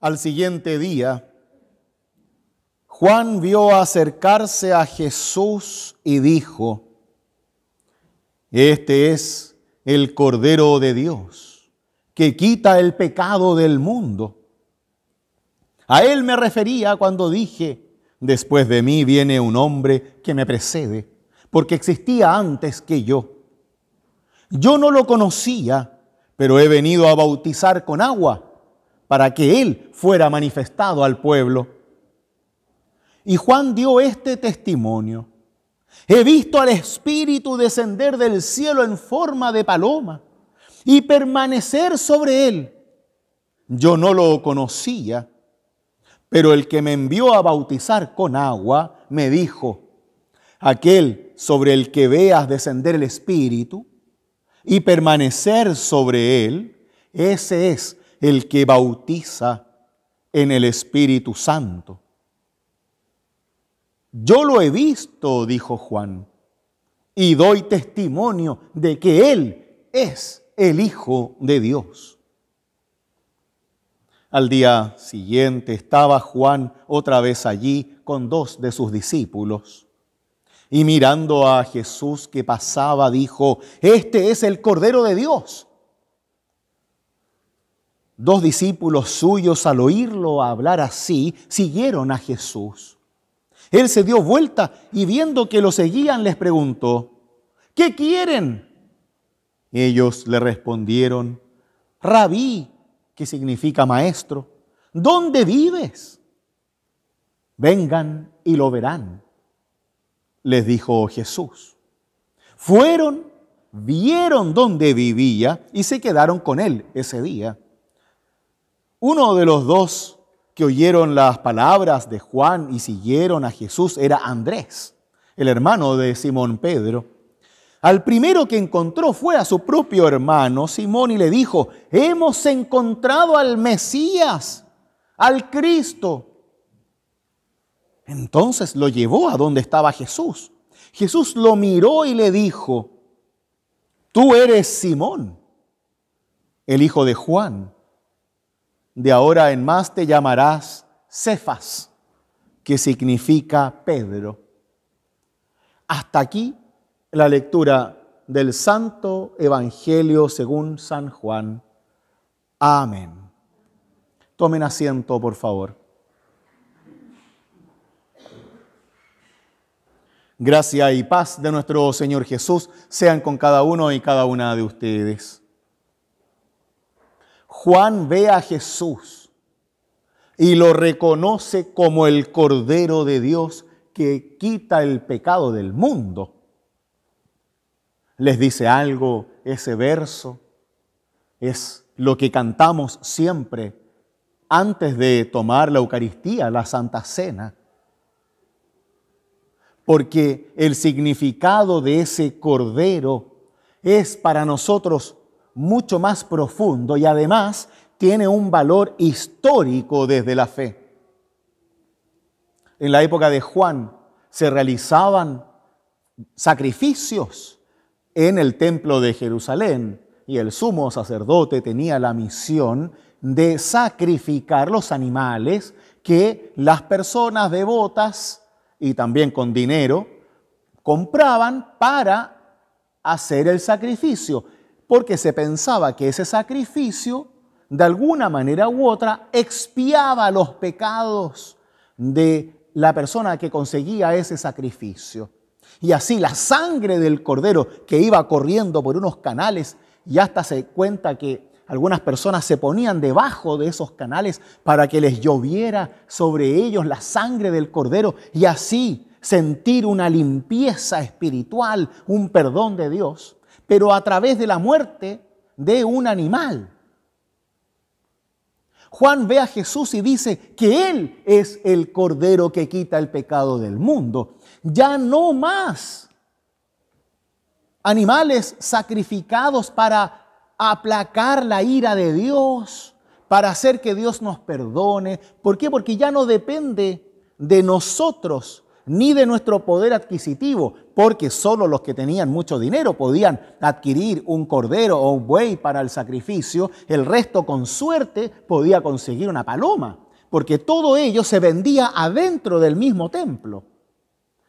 al siguiente día, Juan vio acercarse a Jesús y dijo, este es el Cordero de Dios que quita el pecado del mundo. A él me refería cuando dije, después de mí viene un hombre que me precede, porque existía antes que yo. Yo no lo conocía, pero he venido a bautizar con agua para que Él fuera manifestado al pueblo. Y Juan dio este testimonio. He visto al Espíritu descender del cielo en forma de paloma y permanecer sobre él. Yo no lo conocía, pero el que me envió a bautizar con agua me dijo, aquel sobre el que veas descender el Espíritu y permanecer sobre él, ese es el que bautiza en el Espíritu Santo. Yo lo he visto, dijo Juan, y doy testimonio de que Él es el Hijo de Dios. Al día siguiente estaba Juan otra vez allí con dos de sus discípulos. Y mirando a Jesús que pasaba, dijo, Este es el Cordero de Dios Dos discípulos suyos al oírlo hablar así siguieron a Jesús. Él se dio vuelta y viendo que lo seguían les preguntó, ¿qué quieren? Ellos le respondieron, rabí, que significa maestro, ¿dónde vives? Vengan y lo verán, les dijo Jesús. Fueron, vieron dónde vivía y se quedaron con él ese día. Uno de los dos que oyeron las palabras de Juan y siguieron a Jesús era Andrés, el hermano de Simón Pedro. Al primero que encontró fue a su propio hermano Simón y le dijo, hemos encontrado al Mesías, al Cristo. Entonces lo llevó a donde estaba Jesús. Jesús lo miró y le dijo, tú eres Simón, el hijo de Juan de ahora en más te llamarás Cefas, que significa Pedro. Hasta aquí la lectura del Santo Evangelio según San Juan. Amén. Tomen asiento, por favor. Gracia y paz de nuestro Señor Jesús sean con cada uno y cada una de ustedes. Juan ve a Jesús y lo reconoce como el Cordero de Dios que quita el pecado del mundo. ¿Les dice algo ese verso? Es lo que cantamos siempre antes de tomar la Eucaristía, la Santa Cena. Porque el significado de ese cordero es para nosotros mucho más profundo y además tiene un valor histórico desde la fe. En la época de Juan se realizaban sacrificios en el templo de Jerusalén y el sumo sacerdote tenía la misión de sacrificar los animales que las personas devotas y también con dinero compraban para hacer el sacrificio porque se pensaba que ese sacrificio, de alguna manera u otra, expiaba los pecados de la persona que conseguía ese sacrificio. Y así la sangre del cordero que iba corriendo por unos canales y hasta se cuenta que algunas personas se ponían debajo de esos canales para que les lloviera sobre ellos la sangre del cordero y así sentir una limpieza espiritual, un perdón de Dios pero a través de la muerte de un animal. Juan ve a Jesús y dice que Él es el Cordero que quita el pecado del mundo. Ya no más animales sacrificados para aplacar la ira de Dios, para hacer que Dios nos perdone. ¿Por qué? Porque ya no depende de nosotros ni de nuestro poder adquisitivo, porque solo los que tenían mucho dinero podían adquirir un cordero o un buey para el sacrificio, el resto con suerte podía conseguir una paloma, porque todo ello se vendía adentro del mismo templo.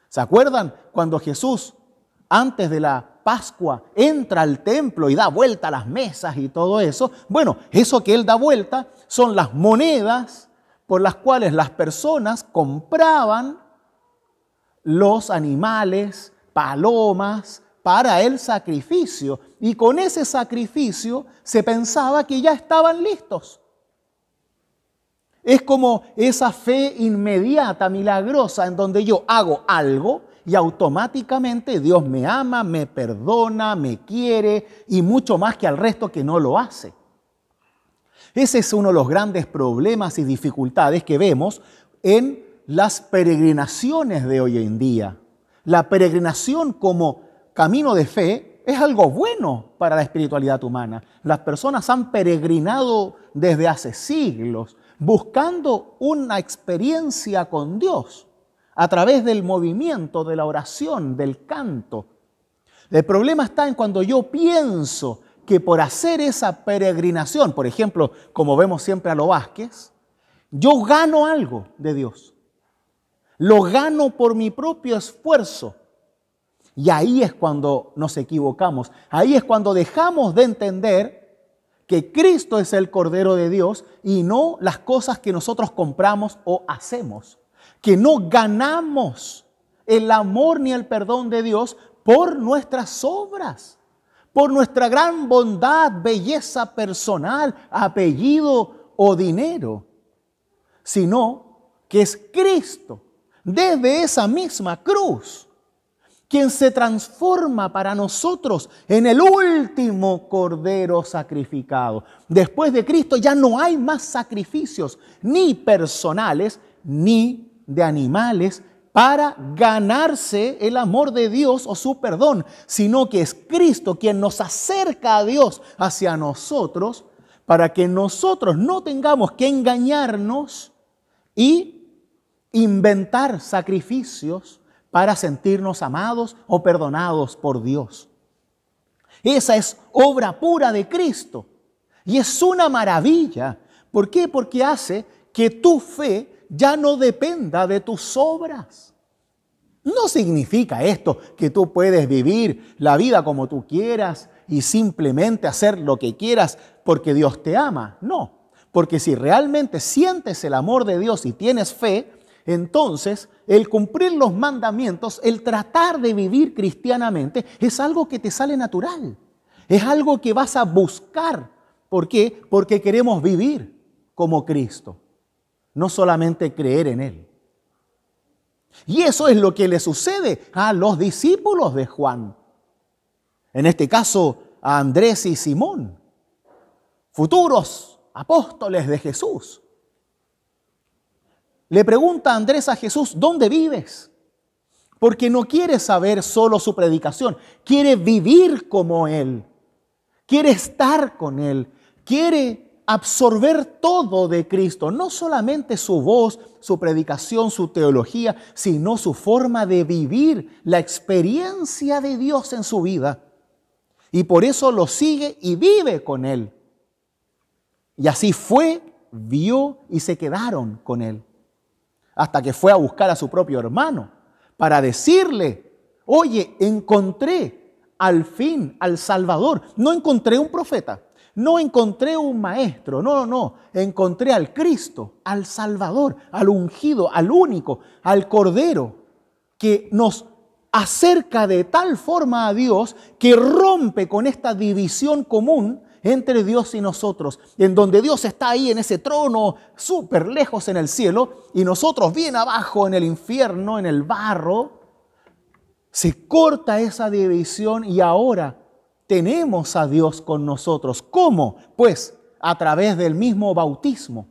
¿Se acuerdan cuando Jesús, antes de la Pascua, entra al templo y da vuelta a las mesas y todo eso? Bueno, eso que él da vuelta son las monedas por las cuales las personas compraban los animales, palomas, para el sacrificio. Y con ese sacrificio se pensaba que ya estaban listos. Es como esa fe inmediata, milagrosa, en donde yo hago algo y automáticamente Dios me ama, me perdona, me quiere y mucho más que al resto que no lo hace. Ese es uno de los grandes problemas y dificultades que vemos en las peregrinaciones de hoy en día. La peregrinación como camino de fe es algo bueno para la espiritualidad humana. Las personas han peregrinado desde hace siglos buscando una experiencia con Dios a través del movimiento, de la oración, del canto. El problema está en cuando yo pienso que por hacer esa peregrinación, por ejemplo, como vemos siempre a los Vázquez, yo gano algo de Dios lo gano por mi propio esfuerzo. Y ahí es cuando nos equivocamos, ahí es cuando dejamos de entender que Cristo es el Cordero de Dios y no las cosas que nosotros compramos o hacemos, que no ganamos el amor ni el perdón de Dios por nuestras obras, por nuestra gran bondad, belleza personal, apellido o dinero, sino que es Cristo desde esa misma cruz, quien se transforma para nosotros en el último cordero sacrificado. Después de Cristo ya no hay más sacrificios, ni personales, ni de animales, para ganarse el amor de Dios o su perdón, sino que es Cristo quien nos acerca a Dios hacia nosotros para que nosotros no tengamos que engañarnos y inventar sacrificios para sentirnos amados o perdonados por Dios. Esa es obra pura de Cristo. Y es una maravilla. ¿Por qué? Porque hace que tu fe ya no dependa de tus obras. No significa esto que tú puedes vivir la vida como tú quieras y simplemente hacer lo que quieras porque Dios te ama. No, porque si realmente sientes el amor de Dios y tienes fe, entonces, el cumplir los mandamientos, el tratar de vivir cristianamente, es algo que te sale natural. Es algo que vas a buscar. ¿Por qué? Porque queremos vivir como Cristo, no solamente creer en Él. Y eso es lo que le sucede a los discípulos de Juan. En este caso, a Andrés y Simón, futuros apóstoles de Jesús le pregunta Andrés a Jesús, ¿dónde vives? Porque no quiere saber solo su predicación, quiere vivir como Él, quiere estar con Él, quiere absorber todo de Cristo, no solamente su voz, su predicación, su teología, sino su forma de vivir la experiencia de Dios en su vida. Y por eso lo sigue y vive con Él. Y así fue, vio y se quedaron con Él hasta que fue a buscar a su propio hermano para decirle, oye, encontré al fin al Salvador. No encontré un profeta, no encontré un maestro, no, no, encontré al Cristo, al Salvador, al ungido, al único, al Cordero, que nos acerca de tal forma a Dios que rompe con esta división común entre Dios y nosotros, en donde Dios está ahí en ese trono súper lejos en el cielo y nosotros bien abajo en el infierno, en el barro, se corta esa división y ahora tenemos a Dios con nosotros. ¿Cómo? Pues a través del mismo bautismo.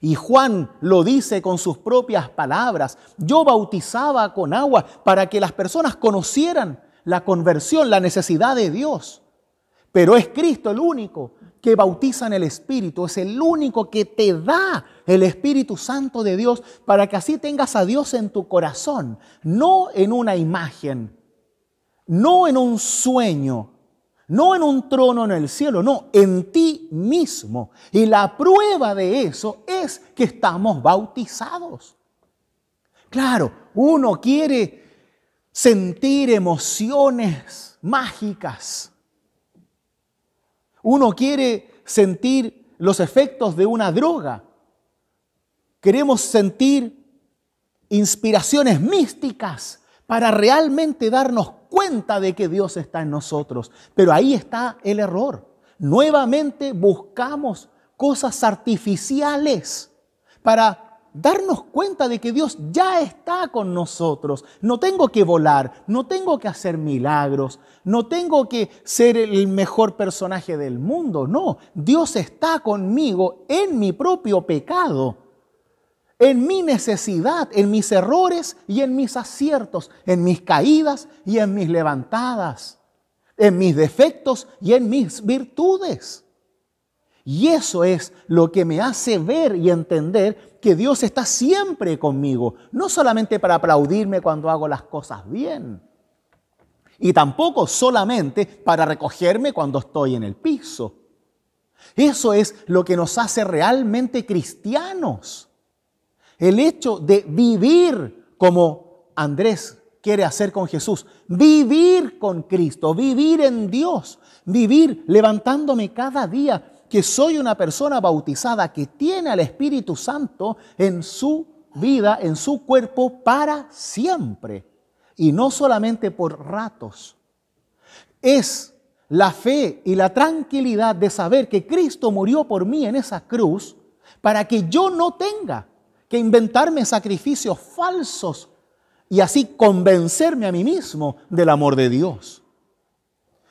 Y Juan lo dice con sus propias palabras. Yo bautizaba con agua para que las personas conocieran la conversión, la necesidad de Dios. Pero es Cristo el único que bautiza en el Espíritu, es el único que te da el Espíritu Santo de Dios para que así tengas a Dios en tu corazón, no en una imagen, no en un sueño, no en un trono en el cielo, no, en ti mismo. Y la prueba de eso es que estamos bautizados. Claro, uno quiere sentir emociones mágicas. Uno quiere sentir los efectos de una droga. Queremos sentir inspiraciones místicas para realmente darnos cuenta de que Dios está en nosotros. Pero ahí está el error. Nuevamente buscamos cosas artificiales para darnos cuenta de que Dios ya está con nosotros. No tengo que volar, no tengo que hacer milagros, no tengo que ser el mejor personaje del mundo. No, Dios está conmigo en mi propio pecado en mi necesidad, en mis errores y en mis aciertos, en mis caídas y en mis levantadas, en mis defectos y en mis virtudes. Y eso es lo que me hace ver y entender que Dios está siempre conmigo, no solamente para aplaudirme cuando hago las cosas bien, y tampoco solamente para recogerme cuando estoy en el piso. Eso es lo que nos hace realmente cristianos el hecho de vivir como Andrés quiere hacer con Jesús, vivir con Cristo, vivir en Dios, vivir levantándome cada día que soy una persona bautizada que tiene al Espíritu Santo en su vida, en su cuerpo para siempre y no solamente por ratos. Es la fe y la tranquilidad de saber que Cristo murió por mí en esa cruz para que yo no tenga que inventarme sacrificios falsos y así convencerme a mí mismo del amor de Dios,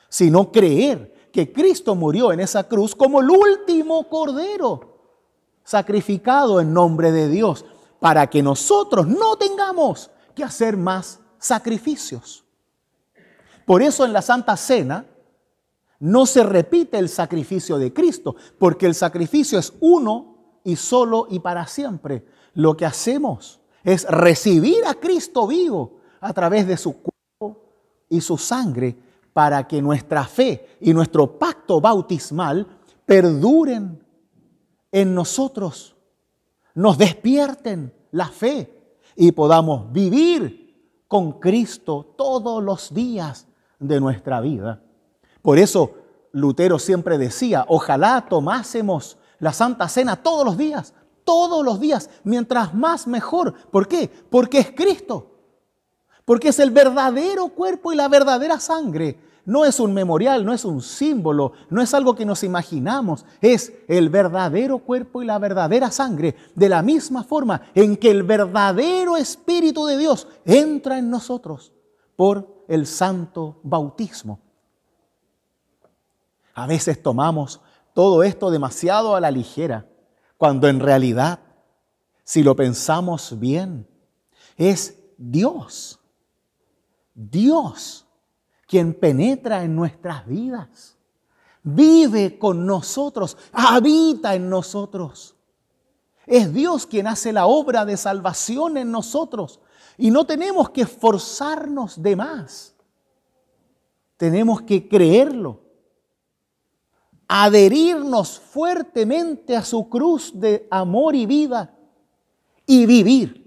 sino creer que Cristo murió en esa cruz como el último cordero sacrificado en nombre de Dios para que nosotros no tengamos que hacer más sacrificios. Por eso en la Santa Cena no se repite el sacrificio de Cristo, porque el sacrificio es uno y solo y para siempre lo que hacemos es recibir a Cristo vivo a través de su cuerpo y su sangre para que nuestra fe y nuestro pacto bautismal perduren en nosotros, nos despierten la fe y podamos vivir con Cristo todos los días de nuestra vida. Por eso Lutero siempre decía, ojalá tomásemos la Santa Cena todos los días todos los días, mientras más mejor. ¿Por qué? Porque es Cristo. Porque es el verdadero cuerpo y la verdadera sangre. No es un memorial, no es un símbolo, no es algo que nos imaginamos. Es el verdadero cuerpo y la verdadera sangre. De la misma forma en que el verdadero Espíritu de Dios entra en nosotros por el santo bautismo. A veces tomamos todo esto demasiado a la ligera cuando en realidad, si lo pensamos bien, es Dios, Dios quien penetra en nuestras vidas, vive con nosotros, habita en nosotros. Es Dios quien hace la obra de salvación en nosotros y no tenemos que esforzarnos de más. Tenemos que creerlo adherirnos fuertemente a su cruz de amor y vida y vivir.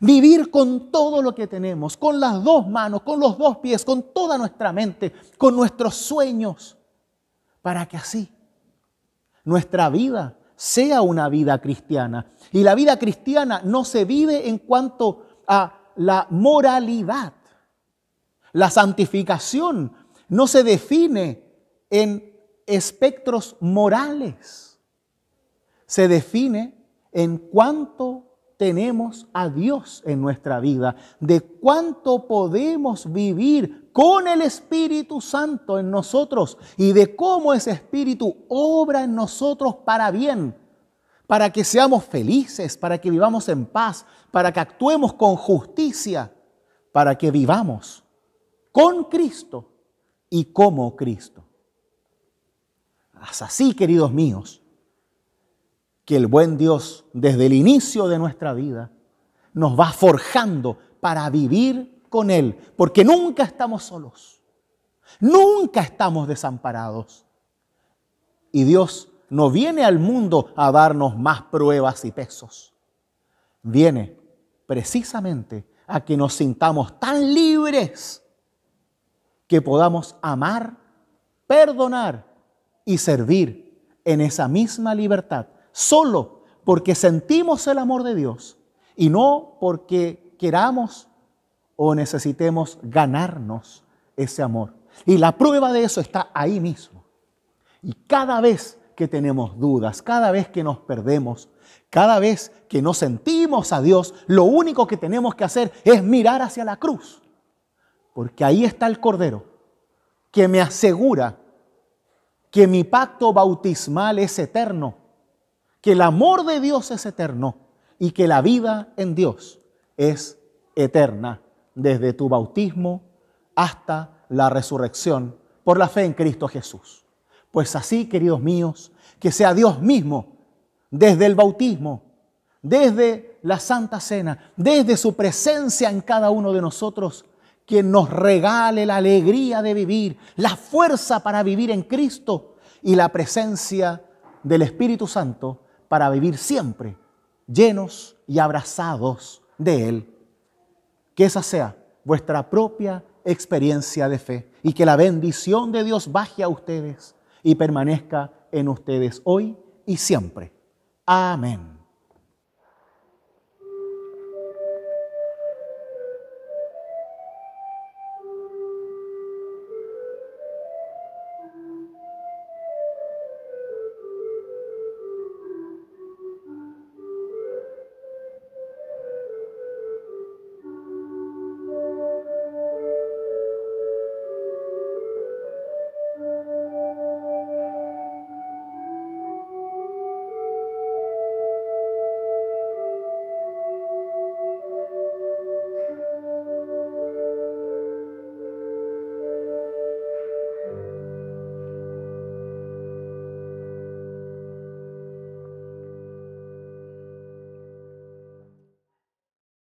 Vivir con todo lo que tenemos, con las dos manos, con los dos pies, con toda nuestra mente, con nuestros sueños, para que así nuestra vida sea una vida cristiana. Y la vida cristiana no se vive en cuanto a la moralidad. La santificación no se define en espectros morales se define en cuánto tenemos a Dios en nuestra vida, de cuánto podemos vivir con el Espíritu Santo en nosotros y de cómo ese Espíritu obra en nosotros para bien, para que seamos felices, para que vivamos en paz, para que actuemos con justicia, para que vivamos con Cristo y como Cristo así, queridos míos, que el buen Dios desde el inicio de nuestra vida nos va forjando para vivir con Él, porque nunca estamos solos, nunca estamos desamparados. Y Dios no viene al mundo a darnos más pruebas y pesos, viene precisamente a que nos sintamos tan libres que podamos amar, perdonar y servir en esa misma libertad, solo porque sentimos el amor de Dios y no porque queramos o necesitemos ganarnos ese amor. Y la prueba de eso está ahí mismo. Y cada vez que tenemos dudas, cada vez que nos perdemos, cada vez que no sentimos a Dios, lo único que tenemos que hacer es mirar hacia la cruz. Porque ahí está el Cordero que me asegura que mi pacto bautismal es eterno, que el amor de Dios es eterno y que la vida en Dios es eterna desde tu bautismo hasta la resurrección por la fe en Cristo Jesús. Pues así, queridos míos, que sea Dios mismo desde el bautismo, desde la Santa Cena, desde su presencia en cada uno de nosotros, quien nos regale la alegría de vivir, la fuerza para vivir en Cristo y la presencia del Espíritu Santo para vivir siempre llenos y abrazados de Él. Que esa sea vuestra propia experiencia de fe y que la bendición de Dios baje a ustedes y permanezca en ustedes hoy y siempre. Amén.